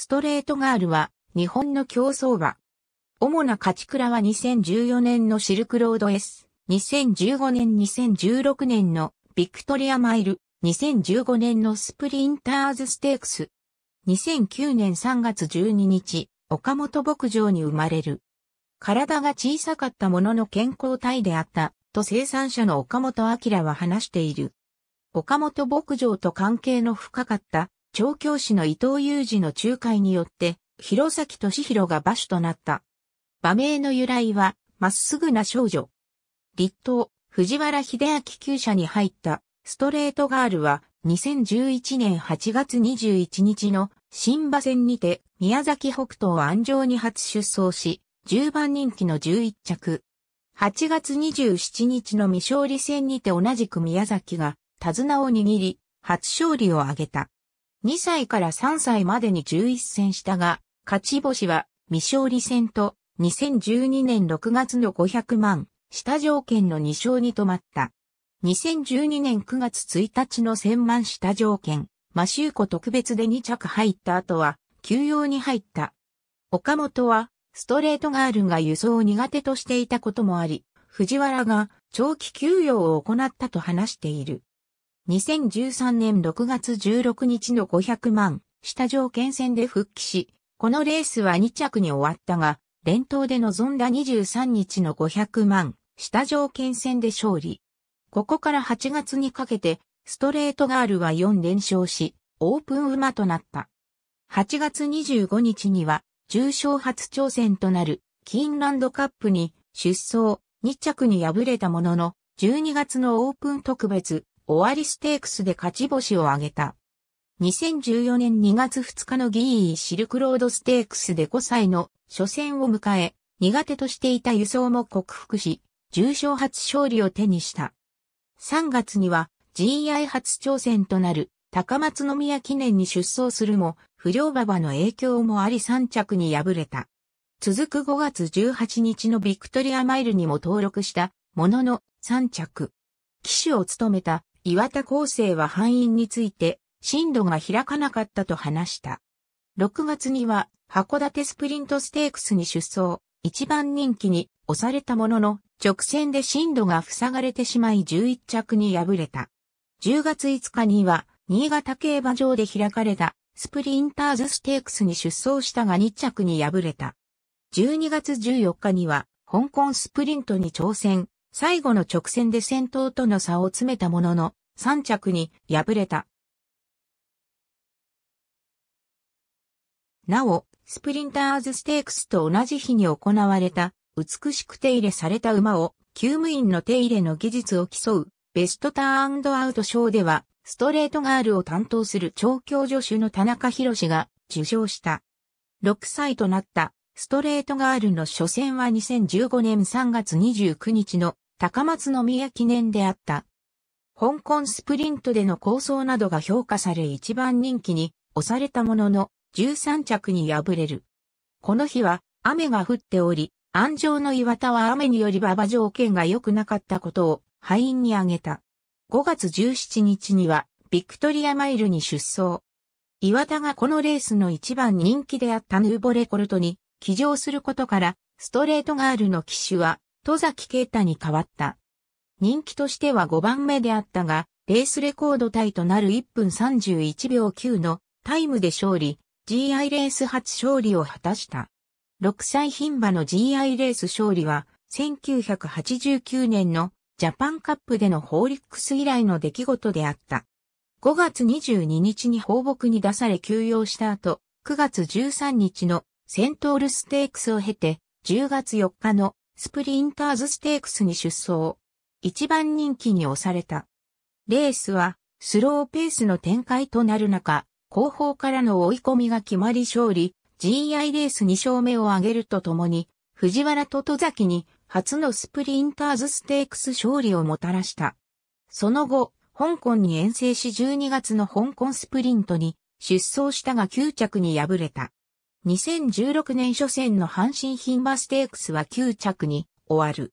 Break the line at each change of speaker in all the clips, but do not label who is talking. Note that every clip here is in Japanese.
ストレートガールは日本の競争馬。主な勝ち倉は2014年のシルクロード S、2015年2016年のビクトリアマイル、2015年のスプリンターズステークス。2009年3月12日、岡本牧場に生まれる。体が小さかったものの健康体であった、と生産者の岡本明は話している。岡本牧場と関係の深かった調教師の伊藤裕二の仲介によって、弘前俊弘が馬主となった。馬名の由来は、まっすぐな少女。立東、藤原秀明厩舎に入った、ストレートガールは、2011年8月21日の新馬戦にて、宮崎北東安城に初出走し、10番人気の11着。8月27日の未勝利戦にて同じく宮崎が手綱を握り、初勝利を挙げた。2歳から3歳までに11戦したが、勝ち星は未勝利戦と2012年6月の500万、下条件の2勝に止まった。2012年9月1日の1000万下条件、マシューコ特別で2着入った後は、休養に入った。岡本は、ストレートガールが輸送を苦手としていたこともあり、藤原が長期休養を行ったと話している。2013年6月16日の500万、下条件戦で復帰し、このレースは2着に終わったが、連投で臨んだ23日の500万、下条件戦で勝利。ここから8月にかけて、ストレートガールは4連勝し、オープン馬となった。8月25日には、重賞初挑戦となる、キーンランドカップに出走、2着に敗れたものの、12月のオープン特別、オアリステークスで勝ち星を挙げた。2014年2月2日のギーシルクロードステークスで5歳の初戦を迎え、苦手としていた輸送も克服し、重賞初勝利を手にした。3月には GI 初挑戦となる高松宮記念に出走するも、不良馬場の影響もあり3着に敗れた。続く5月18日のビクトリアマイルにも登録したものの3着。騎手を務めた岩田厚生は敗因について、進路が開かなかったと話した。6月には、函館スプリントステークスに出走、一番人気に押されたものの、直線で進路が塞がれてしまい11着に敗れた。10月5日には、新潟競馬場で開かれた、スプリンターズステークスに出走したが2着に敗れた。12月14日には、香港スプリントに挑戦、最後の直線で先頭との差を詰めたものの、3着に敗れた。なお、スプリンターズステークスと同じ日に行われた、美しく手入れされた馬を、厩務員の手入れの技術を競う、ベストターンアウト賞では、ストレートガールを担当する調教助手の田中博が受賞した。6歳となったストレートガールの初戦は2015年3月29日の高松宮記念であった。香港スプリントでの構想などが評価され一番人気に押されたものの13着に敗れる。この日は雨が降っており、安城の岩田は雨により馬場条件が良くなかったことを敗因に挙げた。5月17日にはビクトリアマイルに出走。岩田がこのレースの一番人気であったヌーボレコルトに起乗することから、ストレートガールの騎手は、戸崎啓太に変わった。人気としては5番目であったが、レースレコードタイとなる1分31秒9のタイムで勝利、GI レース初勝利を果たした。6歳牝馬の GI レース勝利は、1989年のジャパンカップでのホーリックス以来の出来事であった。5月22日に放牧に出され休養した後、9月13日のセントールステークスを経て、10月4日のスプリンターズステークスに出走。一番人気に押された。レースは、スローペースの展開となる中、後方からの追い込みが決まり勝利、GI レース2勝目を挙げるとともに、藤原と戸崎に初のスプリンターズステークス勝利をもたらした。その後、香港に遠征し12月の香港スプリントに出走したが9着に敗れた。2016年初戦の阪神品馬ステークスは9着に終わる。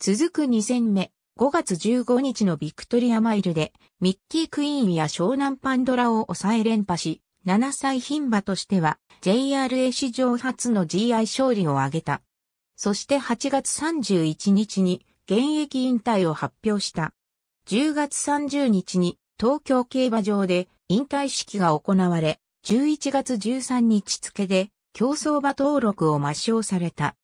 続く2戦目、5月15日のビクトリアマイルで、ミッキークイーンや湘南パンドラを抑え連覇し、7歳品馬としては JRA 史上初の GI 勝利を挙げた。そして8月31日に現役引退を発表した。10月30日に東京競馬場で引退式が行われ、11月13日付で競争馬登録を抹消された。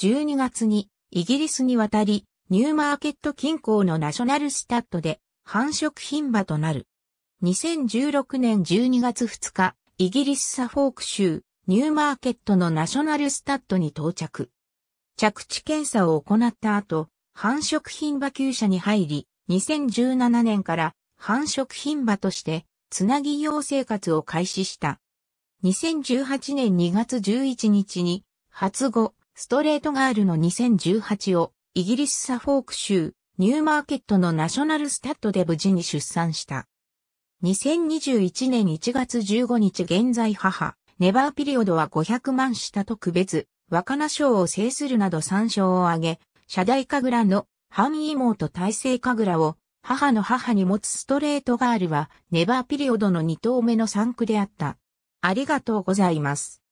12月にイギリスに渡り、ニューマーケット近郊のナショナルスタッドで繁殖品馬となる。2016年12月2日、イギリスサフォーク州ニューマーケットのナショナルスタッドに到着。着地検査を行った後、繁殖品馬厩舎に入り、2017年から繁殖品馬としてつなぎ用生活を開始した。2018年2月11日に、初語、ストレートガールの2018を、イギリスサフォーク州、ニューマーケットのナショナルスタッドで無事に出産した。2021年1月15日現在母、ネバーピリオドは500万下特別、若菜賞を制するなど3賞を挙げ、社大神楽の半妹制成神楽を母の母に持つストレートガールは、ネバーピリオドの2頭目の3区であった。ありがとうございます。